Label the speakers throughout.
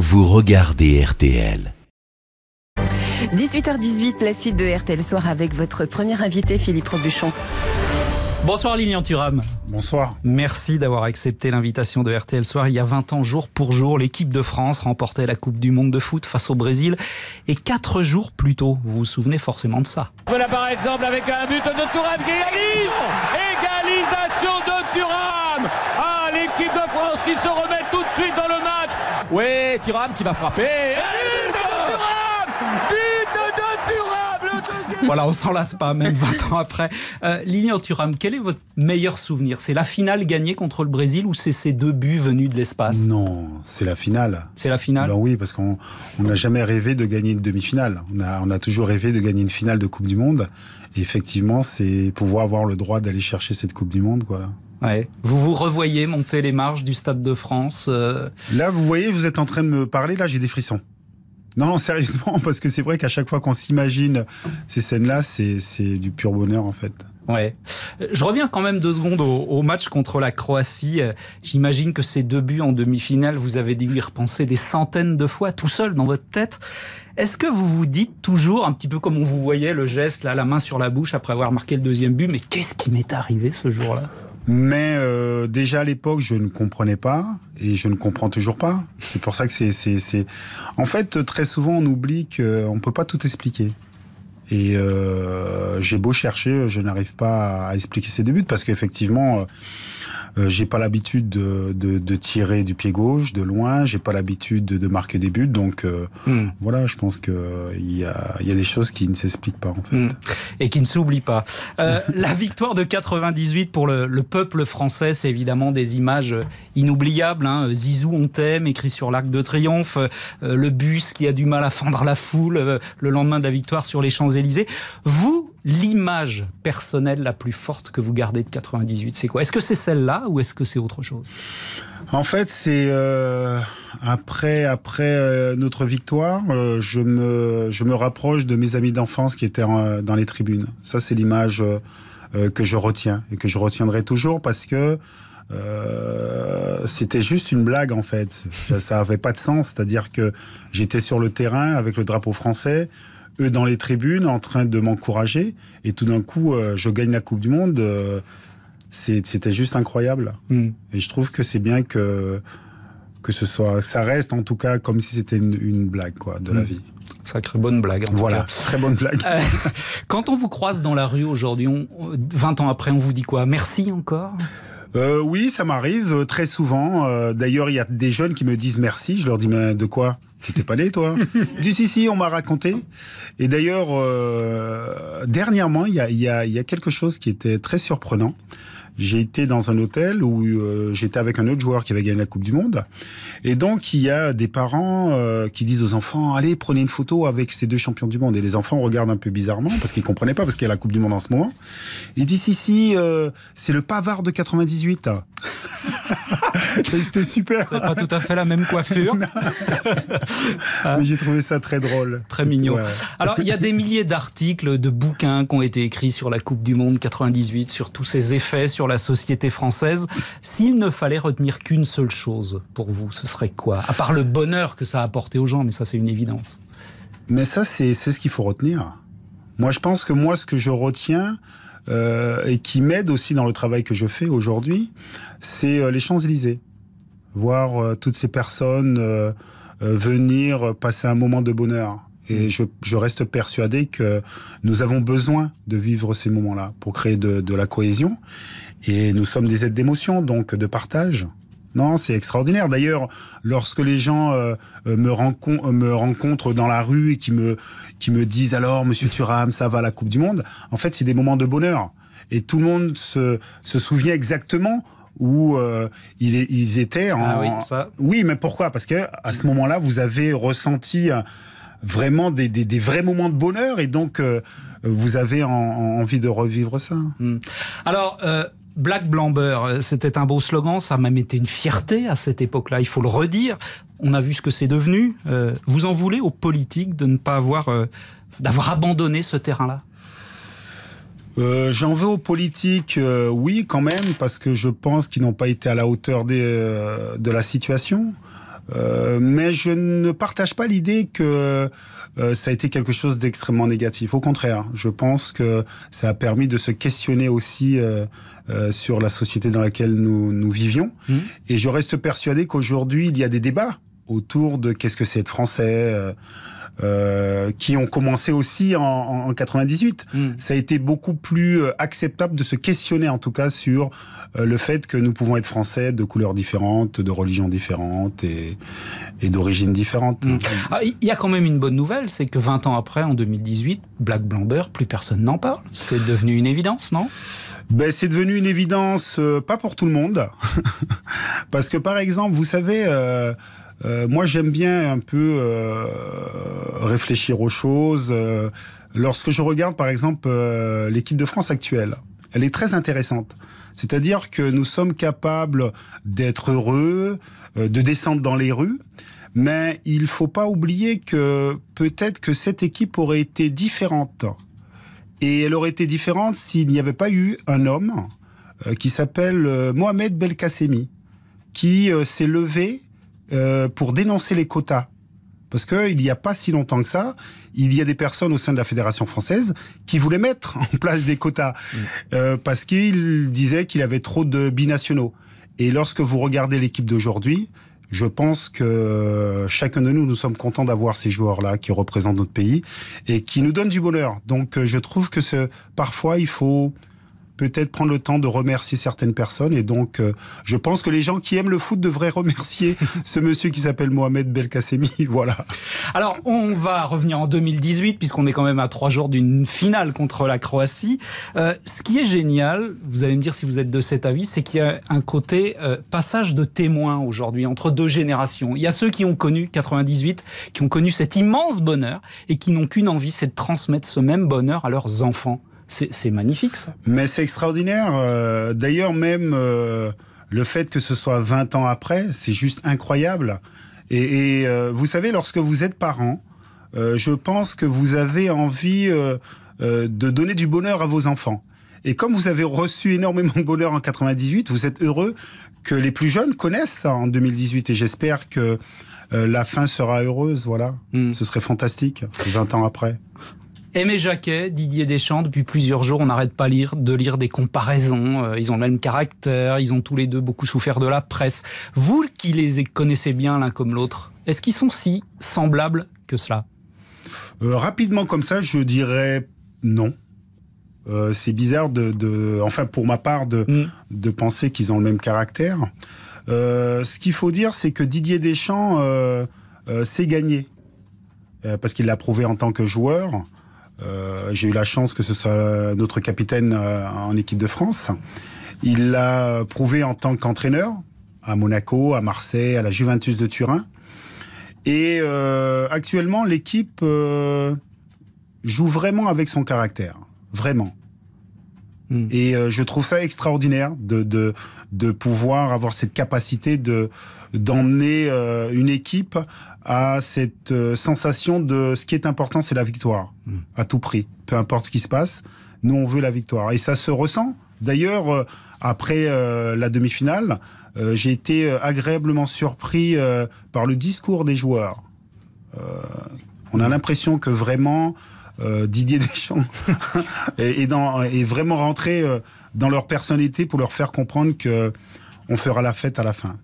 Speaker 1: vous regardez RTL.
Speaker 2: 18h18, la suite de RTL Soir avec votre premier invité Philippe Robuchon. Bonsoir Lilian Thuram. Bonsoir. Merci d'avoir accepté l'invitation de RTL Soir. Il y a 20 ans, jour pour jour, l'équipe de France remportait la Coupe du Monde de foot face au Brésil. Et 4 jours plus tôt, vous vous souvenez forcément de ça. Voilà par exemple avec un but de Thuram qui arrive Égalisation de Thuram l'équipe de France qui se remet tout de suite dans le match. Oui, Thuram qui va frapper. de
Speaker 1: Thuram de
Speaker 2: Thuram Voilà, on s'en lasse pas, même 20 ans après. Euh, Lilian Thuram, quel est votre meilleur
Speaker 1: souvenir C'est la finale gagnée contre le Brésil ou c'est ces deux buts venus de l'espace Non, c'est la finale. C'est la finale eh ben Oui, parce qu'on n'a jamais rêvé de gagner une demi-finale. On a, on a toujours rêvé de gagner une finale de Coupe du Monde. effectivement, c'est pouvoir avoir le droit d'aller chercher cette Coupe du Monde. Voilà. Vous vous revoyez monter les marches du Stade de France euh, Là, vous voyez, vous êtes en train de me parler, là, j'ai des frissons. Non, non, sérieusement, parce que c'est vrai qu'à chaque fois qu'on s'imagine ces scènes-là, c'est du pur bonheur, en fait. Ouais. Je reviens quand même deux secondes
Speaker 2: au, match contre la Croatie. Euh, j'imagine que ces deux buts en demi-finale, vous avez dû y repenser des centaines de fois tout seul dans votre tête. Est-ce que vous vous dites toujours, un petit peu comme on vous voyait, le geste, là, la main sur la bouche après avoir marqué le deuxième but, mais qu'est-ce qui m'est arrivé ce jour-là
Speaker 1: mais euh, déjà à l'époque, je ne comprenais pas et je ne comprends toujours pas. C'est pour ça que c'est, c'est, En fait, très souvent, on oublie qu'on euh, ne peut pas tout expliquer. Et euh, j'ai beau chercher, je n'arrive pas à expliquer ses débuts parce qu'effectivement. Euh, euh, j'ai pas l'habitude de, tirer du pied gauche, de loin. J'ai pas l'habitude de, marquer des buts. Donc euh, hmm. voilà, je pense qu'il euh, y a, des choses qui ne s'expliquent pas en fait. Hmm. Et qui ne s'oublient pas.
Speaker 2: la victoire de 98 pour le, peuple français, c'est évidemment des images inoubliables. Hein. Zizou, on t'aime, écrit sur l'arc de triomphe. le bus qui a du mal à fendre la foule le lendemain de la victoire sur les Champs-Élysées. Vous, l'image personnelle la plus forte que vous gardez de 98, c'est
Speaker 1: quoi Est-ce que c'est celle-là ou est-ce que c'est autre chose En fait, c'est euh, après après euh, notre victoire, euh, je me je me rapproche de mes amis d'enfance qui étaient dans les tribunes. Ça, c'est l'image que je retiens et que je retiendrai toujours parce que c'était juste une blague en fait. Ça n'avait pas de sens. C'est-à-dire que j'étais sur le terrain avec le drapeau français eux dans les tribunes en train de m'encourager. Et tout d'un coup, euh, je gagne la Coupe du Monde. Euh, c'était juste incroyable. Hmm. Et je trouve que c'est bien que, que ce soit, ça reste en tout cas comme si c'était une, blague quoi, de la hmm. vie. Sacré bonne blague. voilà, très bonne blague. Euh, quand on vous croise dans la rue aujourd'hui, 20 ans après, on vous dit quoi Merci encore oui, ça m'arrive très souvent. D'ailleurs, il y a des jeunes qui me disent merci. Je leur dis de quoi tu t'es pas né, toi hein si, on m'a raconté. Et d'ailleurs, euh, dernièrement, il y a, quelque chose qui était très surprenant. J'ai été dans un hôtel où euh, j'étais avec un autre joueur qui avait gagné la Coupe du Monde. Et donc, il y a des parents euh, qui disent aux enfants, allez, prenez une photo avec ces deux champions du monde. Et les enfants regardent un peu bizarrement parce qu'ils comprenaient pas parce qu'il y a la Coupe du Monde en ce moment. Ils disent, si, si, c'est le pavard de 98. C'était super. pas tout à fait la même coiffure. Ah. J'ai trouvé ça très drôle. Très mignon. Alors, il
Speaker 2: y a des milliers d'articles, de bouquins qui ont été écrits sur la Coupe du Monde 98, sur tous ses effets sur la société française. S'il ne fallait retenir qu'une seule chose pour vous, ce serait quoi À part le bonheur que ça a apporté aux gens, mais ça, c'est une évidence.
Speaker 1: Mais ça, c'est ce qu'il faut retenir. Moi, je pense que moi, ce que je retiens, euh, et qui m'aide aussi dans le travail que je fais aujourd'hui, c'est euh, les Champs-Élysées voir euh, toutes ces personnes euh, euh, venir passer un moment de bonheur. Et mm. je, reste persuadé que nous avons besoin de vivre ces moments-là pour créer de, la cohésion. Et nous sommes des êtres d'émotion, donc de partage. Non, c'est extraordinaire. D'ailleurs, lorsque les gens me, rencontrent, dans la rue et qui me, qui me disent alors, Monsieur Thuram, ça va à la Coupe du Monde, en fait, c'est des moments de bonheur. Et tout le monde se, se souvient exactement où euh, ils, étaient en. Ah oui, mais pourquoi Parce que à ce moment-là, vous avez ressenti euh, vraiment des, vrais moments de bonheur et donc euh, vous avez envie de revivre ça. Hmm.
Speaker 2: Alors. Black Blamber, c'était un beau slogan, ça a même été une fierté à cette époque-là, il faut le redire. On a vu ce que c'est devenu. vous en voulez aux politiques de ne pas avoir, d'avoir abandonné ce terrain-là
Speaker 1: euh, j'en veux aux politiques, euh, oui, quand même, parce que je pense qu'ils n'ont pas été à la hauteur euh, de la situation. mais je ne partage pas l'idée que ça a été quelque chose d'extrêmement négatif. Au contraire, je pense que ça a permis de se questionner aussi sur la société dans laquelle nous, nous vivions. Mmh. Et je reste persuadé qu'aujourd'hui, il y a des débats autour de qu'est-ce que c'est être français. Euh, qui ont commencé aussi en, en 98. Mm. Ça a été beaucoup plus euh, acceptable de se questionner en tout cas sur euh, le fait que nous pouvons être français de couleurs différentes, de religions différentes et, d'origines différentes. Mm.
Speaker 2: Ah, il y a quand même une bonne nouvelle, c'est que 20 ans après, en 2018, Black
Speaker 1: Blamber, plus personne n'en parle. C'est devenu une évidence, non ben, C'est devenu une évidence, pas pour tout le monde. Parce que par exemple, vous savez... Euh, moi, j'aime bien un peu euh, réfléchir aux choses. Euh, lorsque je regarde, par exemple, l'équipe de France actuelle, elle est très intéressante. C'est-à-dire que nous sommes capables d'être heureux, de descendre dans les rues, mais il faut pas oublier que peut-être que cette équipe aurait été différente. Et elle aurait été différente s'il n'y avait pas eu un homme qui s'appelle Mohamed Belkacemi, qui s'est levé euh, pour dénoncer les quotas. Parce qu'il n'y a pas si longtemps que ça, il y a des personnes au sein de la Fédération française qui voulaient mettre en place des quotas mm. euh, parce qu'ils disaient qu'il y avait trop de binationaux. Et lorsque vous regardez l'équipe d'aujourd'hui, je pense que chacun de nous, nous sommes contents d'avoir ces joueurs-là qui représentent notre pays et qui nous donnent du bonheur. Donc euh, je trouve que parfois, il faut peut-être prendre le temps de remercier certaines personnes. Et donc, euh, je pense que les gens qui aiment le foot devraient remercier ce monsieur qui s'appelle Mohamed Belkacemi, voilà.
Speaker 2: Alors, on va revenir en 2018, puisqu'on est quand même à trois jours d'une finale contre la Croatie. Euh, ce qui est génial, vous allez me dire si vous êtes de cet avis, c'est qu'il y a un côté euh, passage de témoin aujourd'hui entre deux générations. Il y a ceux qui ont connu 98, qui ont connu cet immense bonheur et qui n'ont qu'une envie, c'est de transmettre ce même
Speaker 1: bonheur à leurs enfants. C'est magnifique ça. Mais c'est extraordinaire. Euh, d'ailleurs, même euh, le fait que ce soit 20 ans après, c'est juste incroyable. Et, euh, vous savez, lorsque vous êtes parent, je pense que vous avez envie de donner du bonheur à vos enfants. Et comme vous avez reçu énormément de bonheur en 98, vous êtes heureux que les plus jeunes connaissent ça en 2018. Et j'espère que la fin sera heureuse, voilà. Hmm. Ce serait fantastique, 20 ans après.
Speaker 2: Aimé Jacquet, Didier Deschamps, depuis plusieurs jours, on n'arrête pas lire, de lire des comparaisons. Euh, ils ont le même caractère, ils ont tous les deux beaucoup souffert de la presse. Vous qui les connaissez bien l'un comme l'autre, est-ce qu'ils sont si semblables que cela
Speaker 1: euh, Rapidement comme ça, je dirais non. Euh, c'est bizarre de, enfin pour ma part, mm. de, penser qu'ils ont le même caractère. ce qu'il faut dire, c'est que Didier Deschamps s'est gagné parce qu'il l'a prouvé en tant que joueur. Euh, j'ai eu la chance que ce soit notre capitaine euh, en équipe de France. Il l'a prouvé en tant qu'entraîneur à Monaco, à Marseille, à la Juventus de Turin. Et euh, actuellement, l'équipe joue vraiment avec son caractère. Vraiment. Mm. Et euh, je trouve ça extraordinaire de, de, de pouvoir avoir cette capacité de d'emmener euh, une équipe à cette euh, sensation de ce qui est important, c'est la victoire, mm. à tout prix. Peu importe ce qui se passe, nous, on veut la victoire. Et ça se ressent. D'ailleurs, après la demi-finale, j'ai été agréablement surpris par le discours des joueurs. on a l'impression que vraiment euh, Didier Deschamps et, vraiment rentrer euh, dans leur personnalité pour leur faire comprendre que on fera la fête à la fin.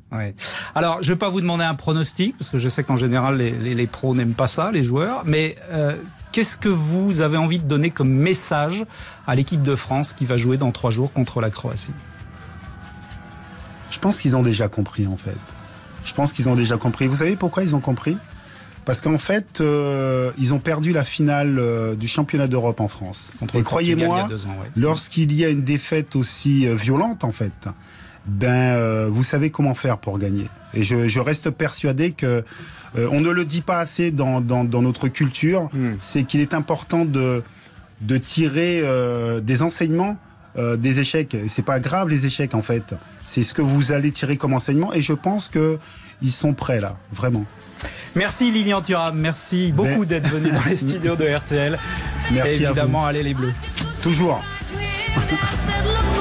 Speaker 2: Alors, je ne vais pas vous demander un pronostic, parce que je sais qu'en général, les, pros n'aiment pas ça, les joueurs, mais euh, qu'est-ce que vous avez envie de donner comme message à l'équipe de France qui va jouer dans trois jours contre la Croatie
Speaker 1: Je pense qu'ils ont déjà compris, en fait. Je pense qu'ils ont déjà compris. Vous savez pourquoi ils ont compris parce qu'en fait, euh, ils ont perdu la finale euh, du championnat d'Europe en France. et croyez-moi, lorsqu'il y a une défaite aussi euh, violente, en fait, ben, vous savez comment faire pour gagner. Et je, reste persuadé que on ne le dit pas assez dans, notre culture, hmm. c'est qu'il est important de, tirer des enseignements des échecs. C'est pas grave les échecs en fait. C'est ce que vous allez tirer comme enseignement et je pense que ils sont prêts là, vraiment.
Speaker 2: Merci Lilian Thuram, merci beaucoup d'être venu dans les studios de RTL. Merci Et évidemment,
Speaker 1: allez les Bleus. Toujours.